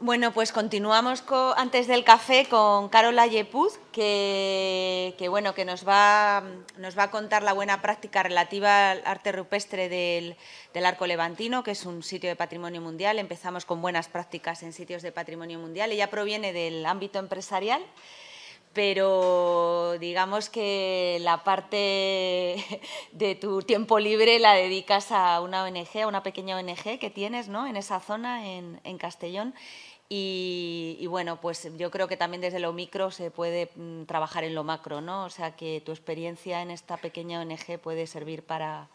Bueno, pues continuamos antes del café con Carola Yepuz, que, bueno, que nos va, nos va a contar la buena práctica relativa al arte rupestre del, Arco Levantino, que es un sitio de patrimonio mundial. Empezamos con buenas prácticas en sitios de patrimonio mundial. Ella proviene del ámbito empresarial, pero digamos que la parte de tu tiempo libre la dedicas a una ONG, a una pequeña ONG que tienes en esa zona, en Castellón y, bueno, pues yo creo que también desde lo micro se puede mm, trabajar en lo macro, ¿no? O sea, que tu experiencia en esta pequeña ONG puede servir para,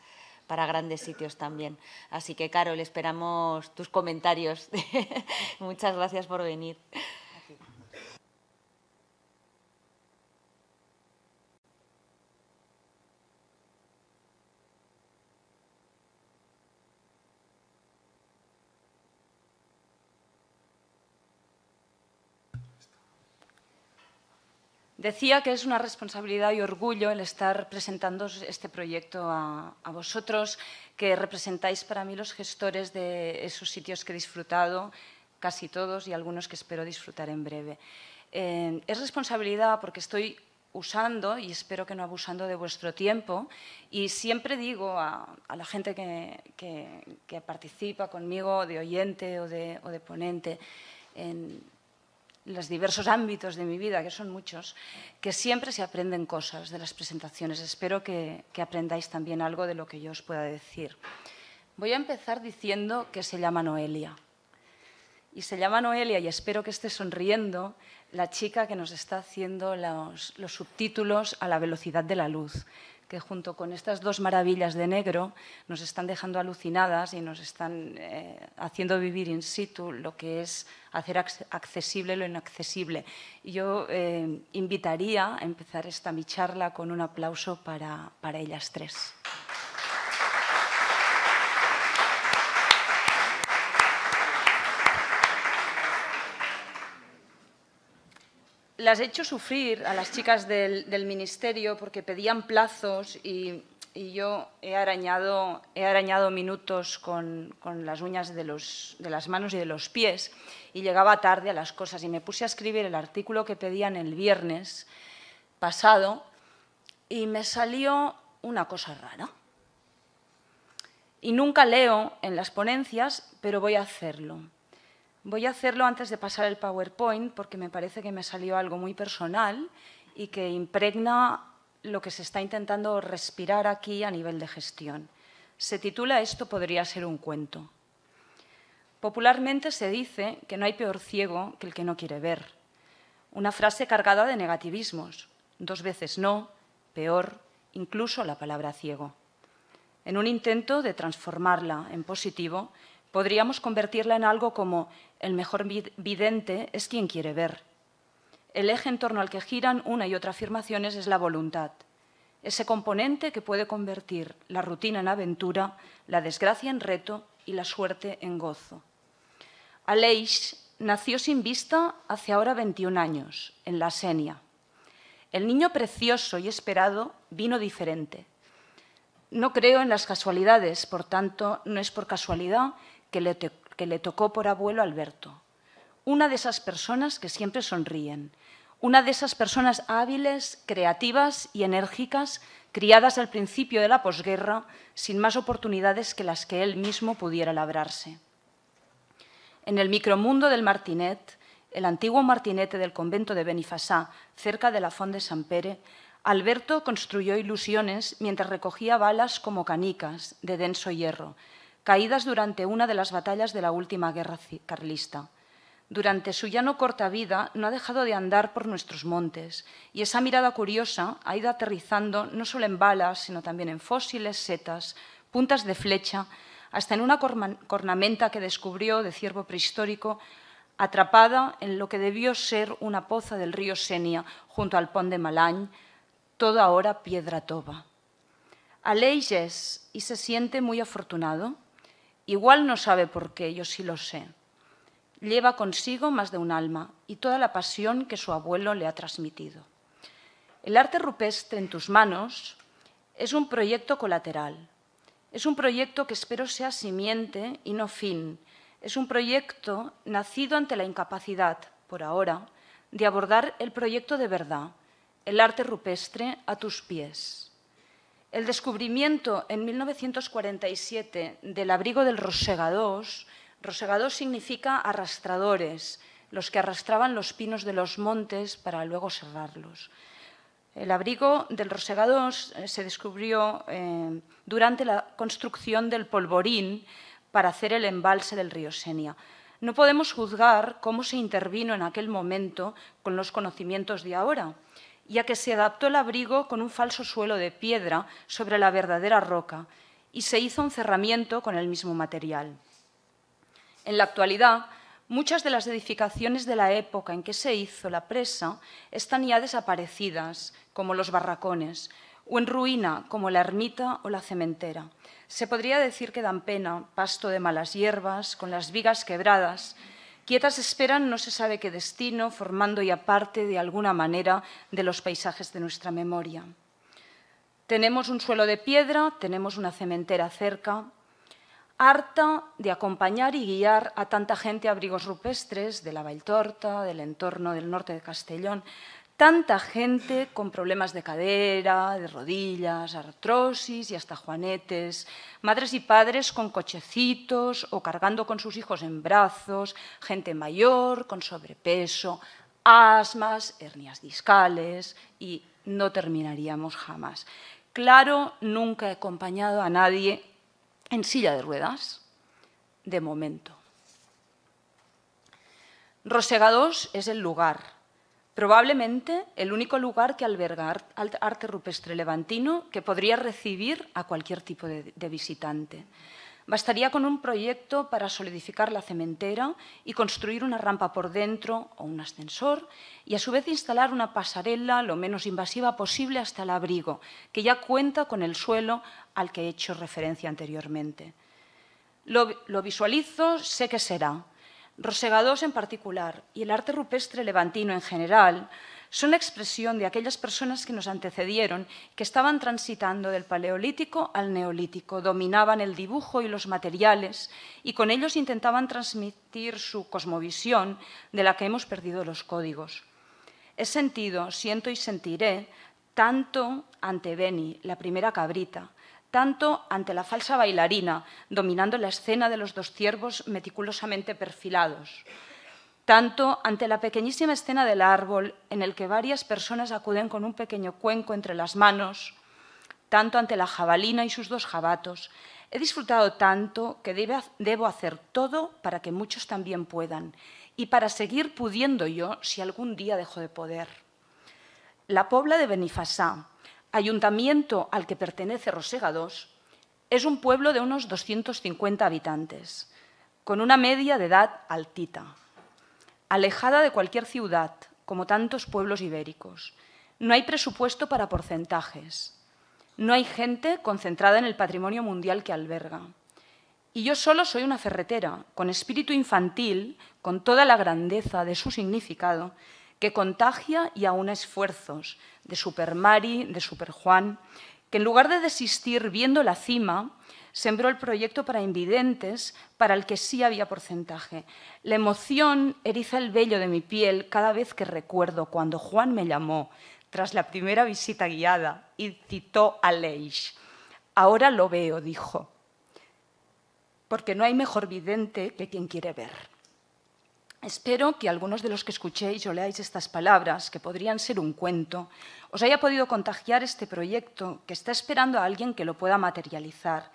para grandes sitios también. Así que, Carol, esperamos tus comentarios. Muchas gracias por venir. Decía que es una responsabilidad y orgullo el estar presentando este proyecto a, vosotros, que representáis para mí los gestores de esos sitios que he disfrutado, casi todos y algunos que espero disfrutar en breve. Eh, es responsabilidad porque estoy usando, y espero que no abusando de vuestro tiempo, y siempre digo a, la gente que, participa conmigo de oyente o de, ponente, los diversos ámbitos de mi vida, que son muchos, que siempre se aprenden cosas de las presentaciones. Espero que, aprendáis también algo de lo que yo os pueda decir. Voy a empezar diciendo que se llama Noelia. Y se llama Noelia, y espero que esté sonriendo, la chica que nos está haciendo los subtítulos a la velocidad de la luz que junto con estas dos maravillas de negro nos están dejando alucinadas y nos están eh, haciendo vivir in situ lo que es hacer accesible lo inaccesible. Yo eh, invitaría a empezar esta mi charla con un aplauso para ellas tres. las he hecho sufrir a las chicas del, ministerio porque pedían plazos y, yo he arañado, minutos con, las uñas de las manos y de los pies y llegaba tarde a las cosas y me puse a escribir el artículo que pedían el viernes pasado y me salió una cosa rara. Y nunca leo en las ponencias, pero voy a hacerlo. Voy a hacerlo antes de pasar el PowerPoint porque me parece que me salió algo muy personal y que impregna lo que se está intentando respirar aquí a nivel de gestión. Se titula Esto podría ser un cuento. Popularmente se dice que no hay peor ciego que el que no quiere ver. Una frase cargada de negativismos. Dos veces no, peor, incluso la palabra ciego. En un intento de transformarla en positivo, podríamos convertirla en algo como el mejor vidente es quien quiere ver. El eje en torno al que giran una y otra afirmaciones es la voluntad, ese componente que puede convertir la rutina en aventura, la desgracia en reto y la suerte en gozo. Aleix nació sin vista hace ahora 21 años, en la Senia. El niño precioso y esperado vino diferente. No creo en las casualidades, por tanto, no es por casualidad que le, te, que le tocó por abuelo Alberto. Una de esas personas que siempre sonríen, una de esas personas hábiles, creativas y enérgicas, criadas al principio de la posguerra, sin más oportunidades que las que él mismo pudiera labrarse. En el micromundo del Martinet, el antiguo martinete del convento de Benifasá, cerca de la Font de San Pere, Alberto construyó ilusiones mientras recogía balas como canicas de denso hierro, caídas durante una de las batallas de la última guerra carlista. Durante su ya no corta vida no ha dejado de andar por nuestros montes y esa mirada curiosa ha ido aterrizando no solo en balas, sino también en fósiles, setas, puntas de flecha, hasta en una cornamenta que descubrió de ciervo prehistórico atrapada en lo que debió ser una poza del río Senia junto al pont de Malañ, todo ahora piedra toba. Aleix es y se siente muy afortunado Igual no sabe por qué, yo sí lo sé. Lleva consigo más de un alma y toda la pasión que su abuelo le ha transmitido. El arte rupestre en tus manos es un proyecto colateral. Es un proyecto que espero sea simiente y no fin. Es un proyecto nacido ante la incapacidad, por ahora, de abordar el proyecto de verdad, el arte rupestre a tus pies. El descubrimiento en 1947 del abrigo del Rosegadós, Rosegadós significa arrastradores, los que arrastraban los pinos de los montes para luego cerrarlos. El abrigo del Rosegadós eh, se descubrió eh, durante la construcción del polvorín para hacer el embalse del río Senia. No podemos juzgar cómo se intervino en aquel momento con los conocimientos de ahora ya que se adaptó el abrigo con un falso suelo de piedra sobre la verdadera roca y se hizo un cerramiento con el mismo material. En la actualidad, muchas de las edificaciones de la época en que se hizo la presa están ya desaparecidas, como los barracones, o en ruina, como la ermita o la cementera. Se podría decir que dan pena, pasto de malas hierbas, con las vigas quebradas, Quietas esperan no se sabe qué destino, formando y aparte de alguna manera de los paisajes de nuestra memoria. Tenemos un suelo de piedra, tenemos una cementera cerca, harta de acompañar y guiar a tanta gente a abrigos rupestres de la Valtorta, del entorno del norte de Castellón, Tanta gente con problemas de cadera, de rodillas, artrosis y hasta juanetes, madres y padres con cochecitos o cargando con sus hijos en brazos, gente mayor con sobrepeso, asmas, hernias discales y no terminaríamos jamás. Claro, nunca he acompañado a nadie en silla de ruedas, de momento. Rosegados es el lugar, probablemente el único lugar que alberga arte rupestre levantino que podría recibir a cualquier tipo de, visitante. Bastaría con un proyecto para solidificar la cementera y construir una rampa por dentro o un ascensor y a su vez instalar una pasarela lo menos invasiva posible hasta el abrigo, que ya cuenta con el suelo al que he hecho referencia anteriormente. lo visualizo, sé que será, Rosegados en particular y el arte rupestre levantino en general son la expresión de aquellas personas que nos antecedieron, que estaban transitando del Paleolítico al Neolítico, dominaban el dibujo y los materiales y con ellos intentaban transmitir su cosmovisión de la que hemos perdido los códigos. He sentido, siento y sentiré tanto ante Beni, la primera cabrita, tanto ante la falsa bailarina, dominando la escena de los dos ciervos meticulosamente perfilados, tanto ante la pequeñísima escena del árbol en el que varias personas acuden con un pequeño cuenco entre las manos, tanto ante la jabalina y sus dos jabatos. He disfrutado tanto que debo hacer todo para que muchos también puedan y para seguir pudiendo yo si algún día dejo de poder. La Pobla de Benifasá ayuntamiento al que pertenece Rosega II, es un pueblo de unos 250 habitantes, con una media de edad altita, alejada de cualquier ciudad, como tantos pueblos ibéricos. No hay presupuesto para porcentajes. No hay gente concentrada en el patrimonio mundial que alberga. Y yo solo soy una ferretera, con espíritu infantil, con toda la grandeza de su significado, que contagia y aúna esfuerzos de Super Mari, de Super Juan, que en lugar de desistir viendo la cima, sembró el proyecto para invidentes, para el que sí había porcentaje. La emoción eriza el vello de mi piel cada vez que recuerdo cuando Juan me llamó tras la primera visita guiada y citó a Leish. Ahora lo veo, dijo, porque no hay mejor vidente que quien quiere ver. Espero que algunos de los que escuchéis o leáis estas palabras, que podrían ser un cuento, os haya podido contagiar este proyecto que está esperando a alguien que lo pueda materializar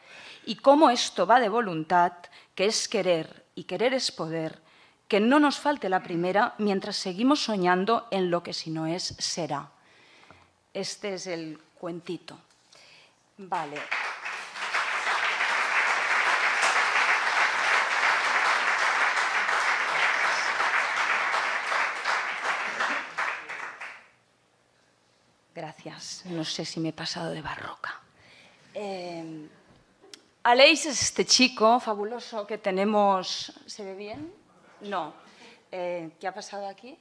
y cómo esto va de voluntad, que es querer y querer es poder, que no nos falte la primera mientras seguimos soñando en lo que si no es, será. Este es el cuentito. Vale. Gracias. No sé si me he pasado de barroca. Eh, Aleix es este chico fabuloso que tenemos... ¿Se ve bien? No. Eh, ¿Qué ha pasado aquí?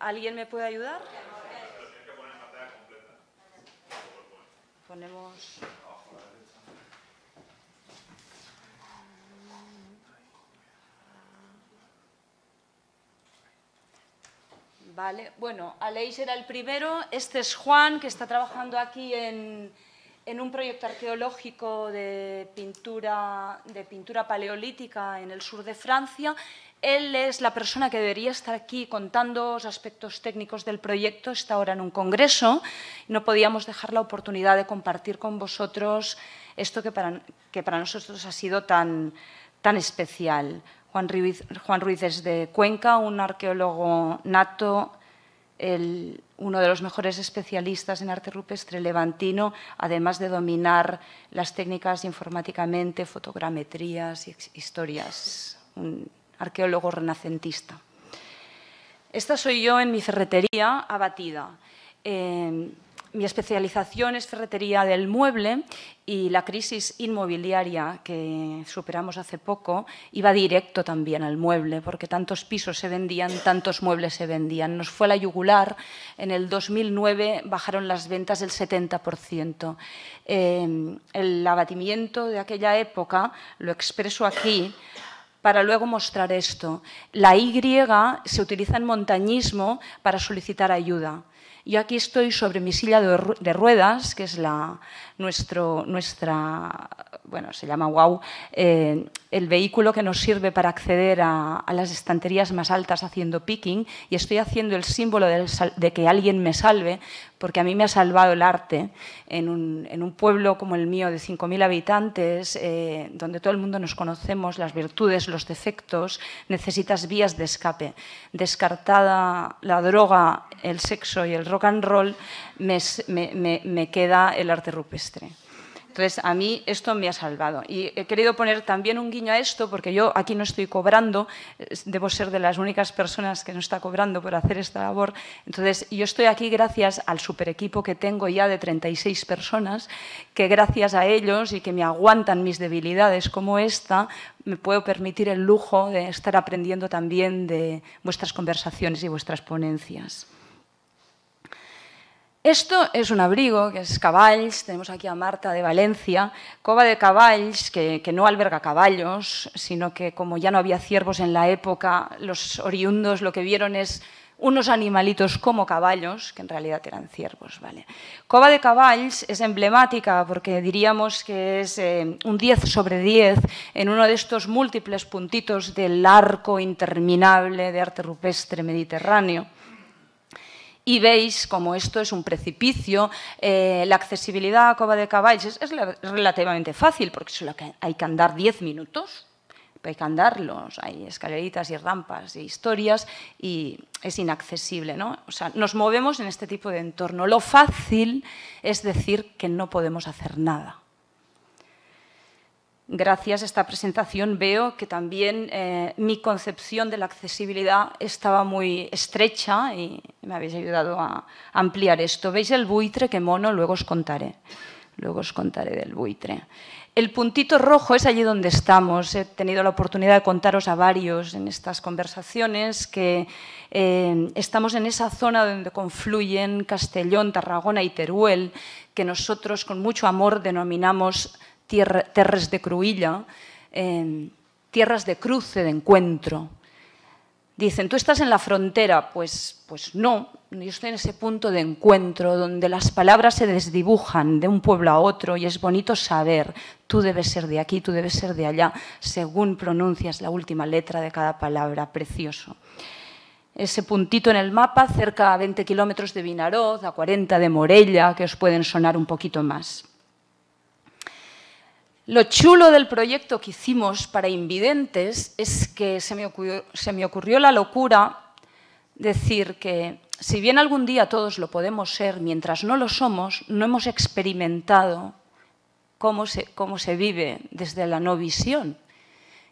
¿Alguien me puede ayudar? Ponemos... Vale, bueno, Aleix era el primero. Este es Juan, que está trabajando aquí en, un proyecto arqueológico de pintura, de pintura paleolítica en el sur de Francia. Él es la persona que debería estar aquí contando los aspectos técnicos del proyecto. Está ahora en un congreso. No podíamos dejar la oportunidad de compartir con vosotros esto que para, nosotros ha sido tan especial. Juan Ruiz, es de Cuenca, un arqueólogo nato, uno de los mejores especialistas en arte rupestre levantino, además de dominar las técnicas informáticamente, fotogrametrías y historias, un arqueólogo renacentista. Esta soy yo en mi ferretería abatida. Eh, mi especialización es ferretería del mueble y la crisis inmobiliaria que superamos hace poco iba directo también al mueble, porque tantos pisos se vendían, tantos muebles se vendían. Nos fue la yugular, en el 2009 bajaron las ventas del 70%. Eh, el abatimiento de aquella época, lo expreso aquí, para luego mostrar esto. La Y se utiliza en montañismo para solicitar ayuda. Yo aquí estoy sobre mi silla de ruedas, que es la, nuestro, nuestra, bueno, se llama WOW, eh, el vehículo que nos sirve para acceder a, las estanterías más altas haciendo picking, y estoy haciendo el símbolo de que alguien me salve, porque a mí me ha salvado el arte en un, pueblo como el mío de 5.000 habitantes, eh, donde todo el mundo nos conocemos, las virtudes, los defectos, necesitas vías de escape. Descartada la droga, el sexo y el rock and roll, me queda el arte rupestre. Entonces, a mí esto me ha salvado. Y he querido poner también un guiño a esto, porque yo aquí no estoy cobrando, debo ser de las únicas personas que no está cobrando por hacer esta labor. Entonces, yo estoy aquí gracias al super equipo que tengo ya de 36 personas, que gracias a ellos y que me aguantan mis debilidades como esta, me puedo permitir el lujo de estar aprendiendo también de vuestras conversaciones y vuestras ponencias. Esto es un abrigo, que es Caballs, tenemos aquí a Marta de Valencia, Cova de Caballs, que, no alberga caballos, sino que como ya no había ciervos en la época, los oriundos lo que vieron es unos animalitos como caballos, que en realidad eran ciervos. ¿vale? Cova de Caballs es emblemática porque diríamos que es eh, un 10 sobre 10 en uno de estos múltiples puntitos del arco interminable de arte rupestre mediterráneo y veis como esto es un precipicio. Eh, la accesibilidad a Cova de Caballos es, relativamente fácil porque hay que andar 10 minutos, hay que andarlos, hay escaleritas y rampas y historias y es inaccesible. ¿no? O sea, nos movemos en este tipo de entorno. Lo fácil es decir que no podemos hacer nada gracias a esta presentación veo que también eh, mi concepción de la accesibilidad estaba muy estrecha y me habéis ayudado a ampliar esto. ¿Veis el buitre? Qué mono, luego os contaré. Luego os contaré del buitre. El puntito rojo es allí donde estamos. He tenido la oportunidad de contaros a varios en estas conversaciones que eh, estamos en esa zona donde confluyen Castellón, Tarragona y Teruel, que nosotros con mucho amor denominamos terres de cruilla, em, tierras de cruce, de encuentro. Dicen, ¿tú estás en la frontera? Pues, pues no, yo estoy en ese punto de encuentro donde las palabras se desdibujan de un pueblo a otro y es bonito saber, tú debes ser de aquí, tú debes ser de allá, según pronuncias la última letra de cada palabra, precioso. Ese puntito en el mapa, cerca a 20 kilómetros de Vinaroz, a 40 de Morella, que os pueden sonar un poquito más. Lo chulo del proyecto que hicimos para Invidentes es que se me ocurrió, la locura decir que si bien algún día todos lo podemos ser, mientras no lo somos, no hemos experimentado cómo se vive desde la no visión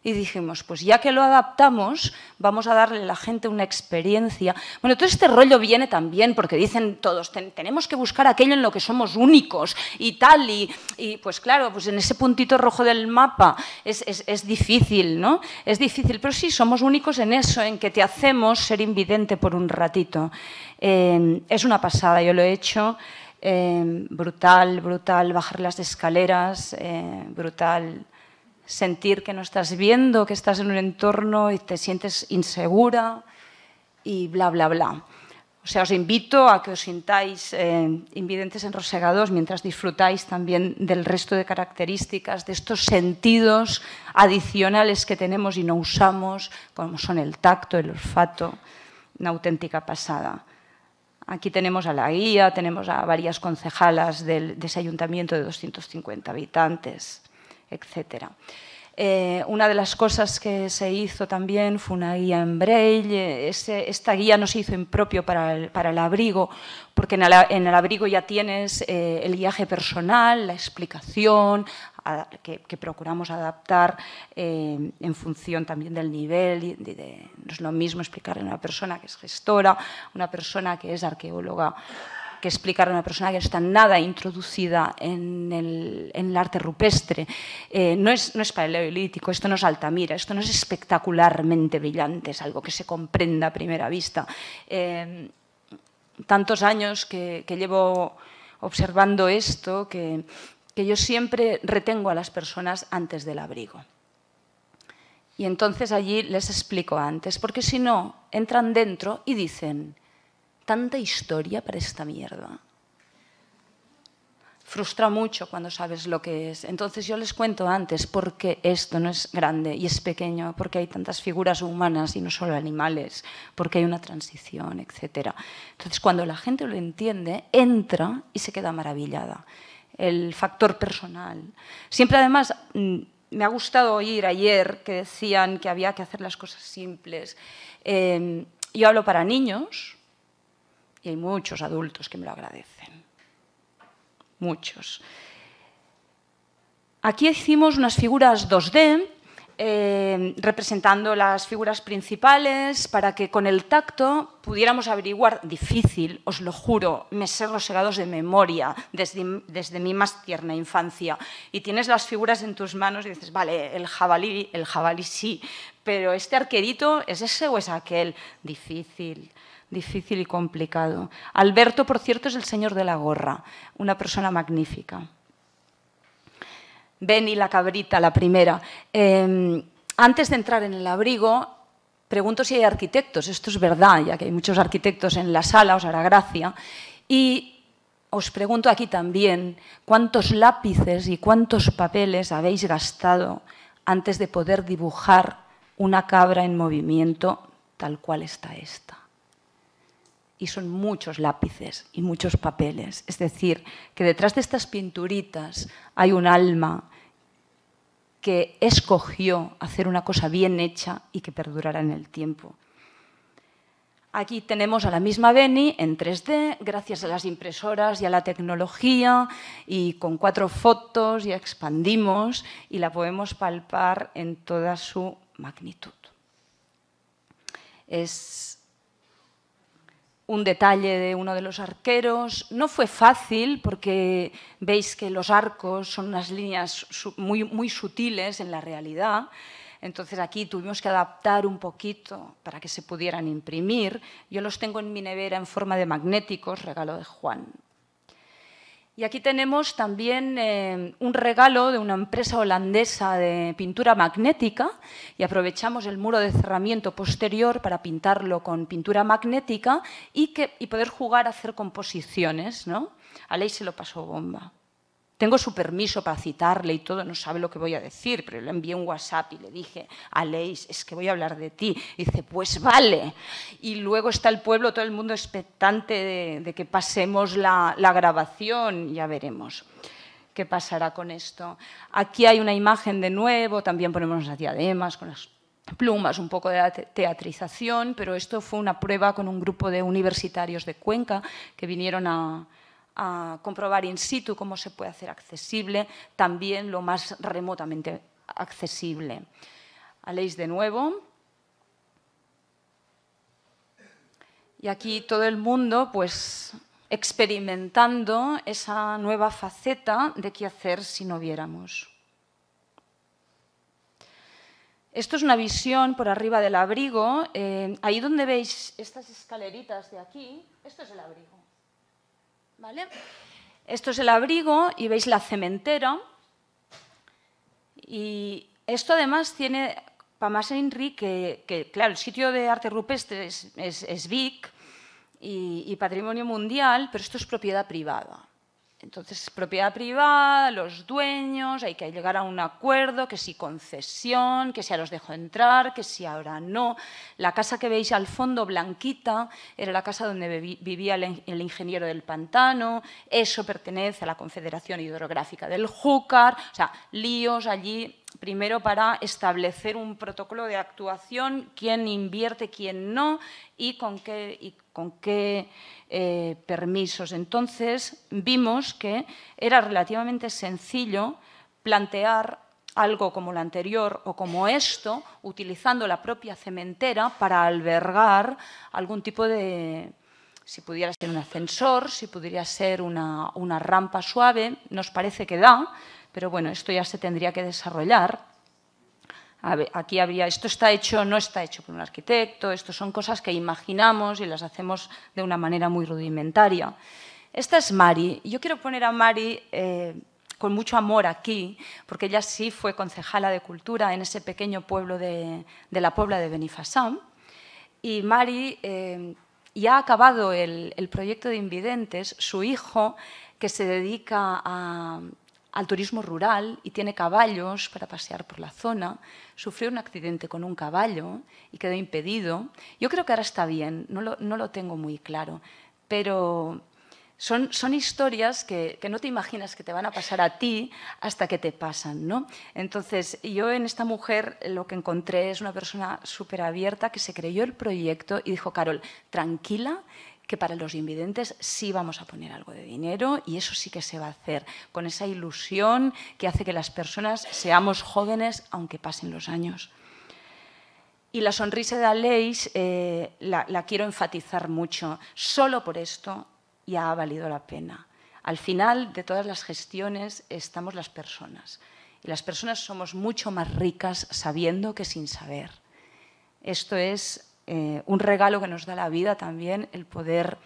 y dijimos, pues ya que lo adaptamos, vamos a darle a la gente una experiencia. Bueno, todo este rollo viene también porque dicen todos, tenemos que buscar aquello en lo que somos únicos y tal, y, pues claro, pues en ese puntito rojo del mapa es, difícil, ¿no? Es difícil, pero sí, somos únicos en eso, en que te hacemos ser invidente por un ratito. Em, es una pasada, yo lo he hecho. Em, brutal, brutal, bajar las escaleras, eh, brutal sentir que no estás viendo, que estás en un entorno y te sientes insegura y bla, bla, bla. O sea, os invito a que os sintáis eh, invidentes enrosegados mientras disfrutáis también del resto de características, de estos sentidos adicionales que tenemos y no usamos, como son el tacto, el olfato, una auténtica pasada. Aquí tenemos a la guía, tenemos a varias concejalas del, de ese ayuntamiento de 250 habitantes etcétera. Eh, una de las cosas que se hizo también fue una guía en braille. esta guía no se hizo impropio para el, para el abrigo, porque en el, abrigo ya tienes eh, el viaje personal, la explicación, que, procuramos adaptar eh, en función también del nivel. no es lo mismo explicarle a una persona que es gestora, una persona que es arqueóloga que explicar a una persona que no está nada introducida en el, arte rupestre. Eh, no, es, no es paleolítico, esto no es Altamira, esto no es espectacularmente brillante, es algo que se comprenda a primera vista. Eh, tantos años que, llevo observando esto que, que yo siempre retengo a las personas antes del abrigo. Y entonces allí les explico antes, porque si no, entran dentro y dicen, tanta historia para esta mierda. Frustra mucho cuando sabes lo que es. Entonces yo les cuento antes porque esto no es grande y es pequeño, porque hay tantas figuras humanas y no solo animales, porque hay una transición, etc. Entonces cuando la gente lo entiende, entra y se queda maravillada. El factor personal. Siempre además mm, me ha gustado oír ayer que decían que había que hacer las cosas simples. Em, yo hablo para niños, y hay muchos adultos que me lo agradecen. Muchos. Aquí hicimos unas figuras 2D eh, representando las figuras principales para que con el tacto pudiéramos averiguar, difícil, os lo juro, me sé los de memoria desde, desde, mi más tierna infancia. Y tienes las figuras en tus manos y dices, vale, el jabalí, el jabalí sí, pero este arquerito es ese o es aquel, difícil difícil y complicado. Alberto, por cierto, es el señor de la gorra, una persona magnífica. Benny, la cabrita, la primera. Em, antes de entrar en el abrigo, pregunto si hay arquitectos. Esto es verdad, ya que hay muchos arquitectos en la sala, os hará gracia. Y os pregunto aquí también cuántos lápices y cuántos papeles habéis gastado antes de poder dibujar una cabra en movimiento tal cual está esta y son muchos lápices y muchos papeles. Es decir, que detrás de estas pinturitas hay un alma que escogió hacer una cosa bien hecha y que perdurará en el tiempo. Aquí tenemos a la misma Beni en 3D, gracias a las impresoras y a la tecnología, y con cuatro fotos ya expandimos y la podemos palpar en toda su magnitud. Es un detalle de uno de los arqueros. No fue fácil porque veis que los arcos son unas líneas muy, muy sutiles en la realidad. Entonces aquí tuvimos que adaptar un poquito para que se pudieran imprimir. Yo los tengo en mi nevera en forma de magnéticos, regalo de Juan, y aquí tenemos también eh, un regalo de una empresa holandesa de pintura magnética y aprovechamos el muro de cerramiento posterior para pintarlo con pintura magnética y, poder jugar a hacer composiciones. ¿no? A Ley se lo pasó bomba tengo su permiso para citarle y todo, no sabe lo que voy a decir, pero le envié un WhatsApp y le dije, a Leis, es que voy a hablar de ti. Y dice, pues vale. Y luego está el pueblo, todo el mundo expectante de, que pasemos la, grabación, ya veremos qué pasará con esto. Aquí hay una imagen de nuevo, también ponemos las diademas con las plumas, un poco de teatrización, pero esto fue una prueba con un grupo de universitarios de Cuenca que vinieron a, a comprobar in situ cómo se puede hacer accesible, también lo más remotamente accesible. Aleix de nuevo. Y aquí todo el mundo, pues experimentando esa nueva faceta de qué hacer si no viéramos. Esto es una visión por arriba del abrigo. Eh, ahí donde veis estas escaleritas de aquí, esto es el abrigo. ¿vale? Esto es el abrigo y veis la cementera. Y esto además tiene, para más enrique, que, claro, el sitio de arte rupestre es, VIC y patrimonio mundial, pero esto es propiedad privada. Entonces, propiedad privada, los dueños, hay que llegar a un acuerdo, que si concesión, que si ahora os dejo entrar, que si ahora no. La casa que veis al fondo, blanquita, era la casa donde vivía el ingeniero del pantano, eso pertenece a la Confederación Hidrográfica del Júcar, o sea, líos allí primero para establecer un protocolo de actuación, quién invierte, quién no y con qué, eh, permisos. Entonces vimos que era relativamente sencillo plantear algo como lo anterior o como esto, utilizando la propia cementera para albergar algún tipo de, si pudiera ser un ascensor, si pudiera ser una rampa suave, nos parece que da, pero bueno, esto ya se tendría que desarrollar. aquí habría, esto está hecho, no está hecho por un arquitecto, esto son cosas que imaginamos y las hacemos de una manera muy rudimentaria. Esta es Mari. Yo quiero poner a Mari eh, con mucho amor aquí, porque ella sí fue concejala de cultura en ese pequeño pueblo de, la Puebla de Benifassán. Y Mari eh, ya ha acabado el proyecto de Invidentes. Su hijo, que se dedica a, al turismo rural y tiene caballos para pasear por la zona, sufrió un accidente con un caballo y quedó impedido. Yo creo que ahora está bien, no lo, no lo tengo muy claro, pero son, son historias que, no te imaginas que te van a pasar a ti hasta que te pasan. ¿no? Entonces, yo en esta mujer lo que encontré es una persona súper abierta que se creyó el proyecto y dijo, Carol, tranquila, que para los invidentes sí vamos a poner algo de dinero y eso sí que se va a hacer, con esa ilusión que hace que las personas seamos jóvenes aunque pasen los años. Y la sonrisa de Aleix eh, la, la quiero enfatizar mucho. Solo por esto ya ha valido la pena. Al final de todas las gestiones estamos las personas. Y las personas somos mucho más ricas sabiendo que sin saber. Esto es eh, un regalo que nos da la vida también, el poder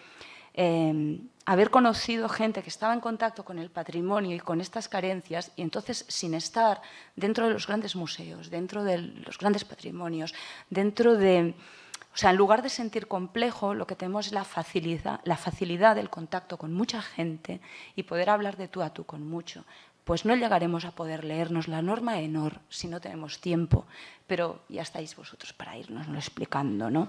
em, haber conocido gente que estaba en contacto con el patrimonio y con estas carencias, y entonces sin estar dentro de los grandes museos, dentro de los grandes patrimonios, dentro de... O sea, en lugar de sentir complejo, lo que tenemos es la facilidad, la facilidad del contacto con mucha gente y poder hablar de tú a tú con mucho pues no llegaremos a poder leernos la norma ENOR si no tenemos tiempo, pero ya estáis vosotros para irnos explicando, ¿no?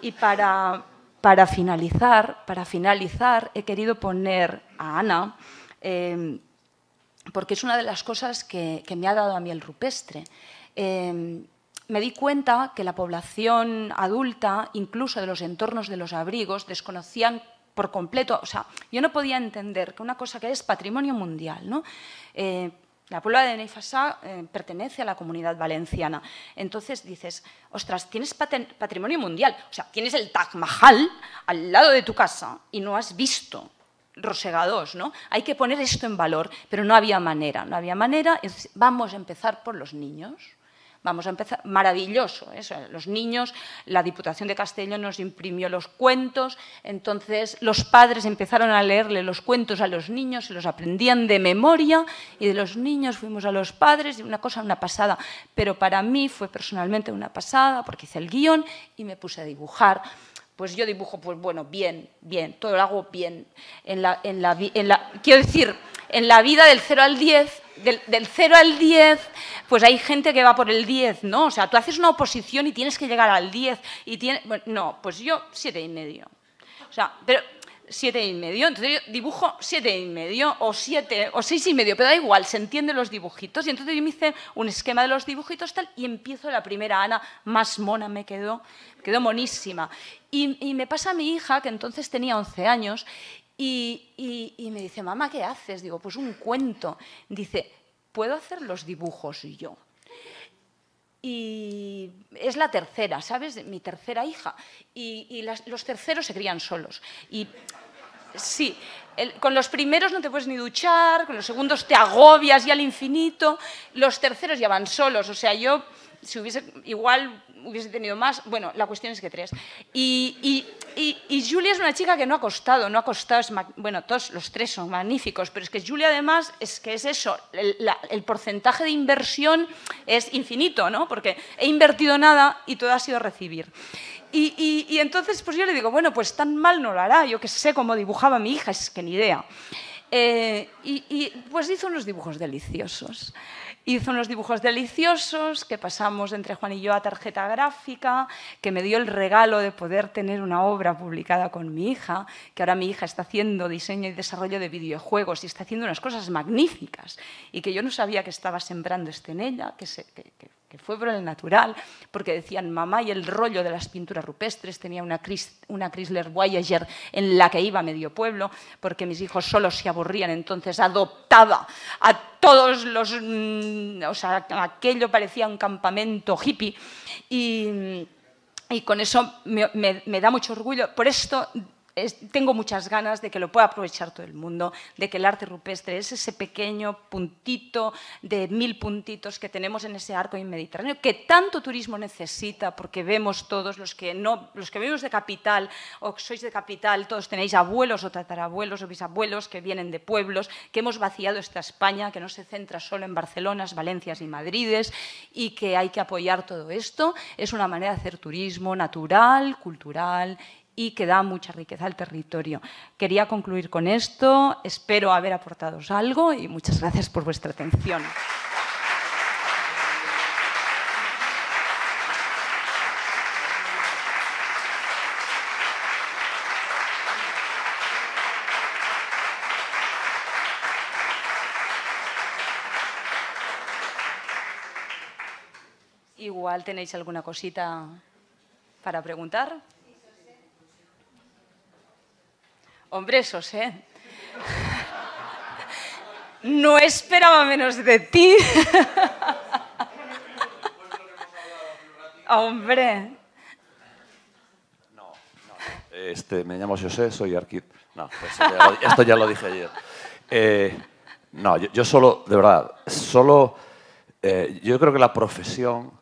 Y para, para, finalizar, para finalizar, he querido poner a Ana, em, porque es una de las cosas que, me ha dado a mí el rupestre. Em, me di cuenta que la población adulta, incluso de los entornos de los abrigos, desconocían por completo. O sea, yo no podía entender que una cosa que es patrimonio mundial, ¿no? Eh, la Puebla de Neifasá eh, pertenece a la comunidad valenciana. Entonces dices, ostras, tienes patrimonio mundial. O sea, tienes el Taj Mahal al lado de tu casa y no has visto rosegados, ¿no? Hay que poner esto en valor, pero no había manera, no había manera. vamos a empezar por los niños. Vamos a empezar. Maravilloso, ¿eh? Los niños, la Diputación de Castellón nos imprimió los cuentos, entonces los padres empezaron a leerle los cuentos a los niños, se los aprendían de memoria y de los niños fuimos a los padres y una cosa, una pasada. Pero para mí fue personalmente una pasada porque hice el guión y me puse a dibujar pues yo dibujo, pues bueno, bien, bien, todo lo hago bien. En la, la, quiero decir, en la vida del 0 al 10 del, 0 al 10, pues hay gente que va por el 10, ¿no? O sea, tú haces una oposición y tienes que llegar al 10 y tiene, bueno, no, pues yo siete y medio. O sea, pero siete y medio, entonces yo dibujo siete y medio o siete o seis y medio, pero da igual, se entienden los dibujitos. Y entonces yo me hice un esquema de los dibujitos tal y empiezo la primera Ana, más mona me quedó, quedó monísima. Y, y me pasa a mi hija, que entonces tenía 11 años, y, me dice, mamá, ¿qué haces? Digo, pues un cuento. Dice, ¿puedo hacer los dibujos yo? y es la tercera, ¿sabes? Mi tercera hija. Y, los terceros se crían solos. Y sí, con los primeros no te puedes ni duchar, con los segundos te agobias y al infinito, los terceros ya van solos. O sea, yo si hubiese, igual hubiese tenido más, bueno, la cuestión es que tres. Y, y, y, Julia es una chica que no ha costado, no ha costado, bueno, todos los tres son magníficos, pero es que Julia además es que es eso, el, porcentaje de inversión es infinito, ¿no? Porque he invertido nada y todo ha sido recibir. Y, y, entonces pues yo le digo, bueno, pues tan mal no lo hará, yo que sé cómo dibujaba mi hija, es que ni idea. Eh, y, y, pues hizo unos dibujos deliciosos hizo unos dibujos deliciosos que pasamos entre Juan y yo a tarjeta gráfica, que me dio el regalo de poder tener una obra publicada con mi hija, que ahora mi hija está haciendo diseño y desarrollo de videojuegos y está haciendo unas cosas magníficas y que yo no sabía que estaba sembrando este en ella, que, se, que fue por el natural, porque decían mamá y el rollo de las pinturas rupestres, tenía una, una Chrysler Voyager en la que iba medio pueblo, porque mis hijos solo se aburrían, entonces adoptaba a todos los, mm, o sea, aquello parecía un campamento hippie y con eso me, da mucho orgullo. Por esto tengo muchas ganas de que lo pueda aprovechar todo el mundo, de que el arte rupestre es ese pequeño puntito de mil puntitos que tenemos en ese arco mediterráneo que tanto turismo necesita, porque vemos todos los que no, los que vivimos de capital o sois de capital, todos tenéis abuelos o tatarabuelos o bisabuelos que vienen de pueblos, que hemos vaciado esta España, que no se centra solo en Barcelona, Valencias y Madrid, y que hay que apoyar todo esto. Es una manera de hacer turismo natural, cultural y que da mucha riqueza al territorio. Quería concluir con esto, espero haber aportado algo y muchas gracias por vuestra atención. Igual tenéis alguna cosita para preguntar. Hombre, José, no esperaba menos de ti. Hombre. No, no. Este, me llamo José, soy arquitecto. No, pues esto ya lo dije ayer. Eh, no, yo, solo, de verdad, solo. Eh, yo creo que la profesión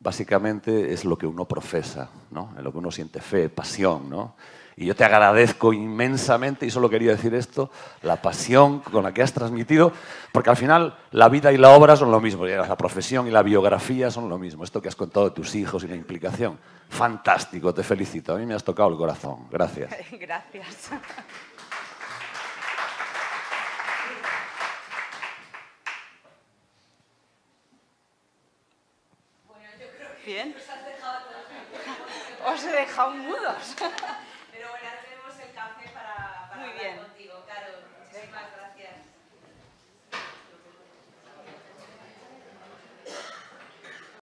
básicamente es lo que uno profesa, ¿no? En lo que uno siente fe, pasión, ¿no? Y yo te agradezco inmensamente, y solo quería decir esto, la pasión con la que has transmitido, porque al final la vida y la obra son lo mismo, la profesión y la biografía son lo mismo, esto que has contado de tus hijos y la implicación. Fantástico, te felicito, a mí me has tocado el corazón. Gracias. Gracias. Bien. Os he dejado mudos. muy bien.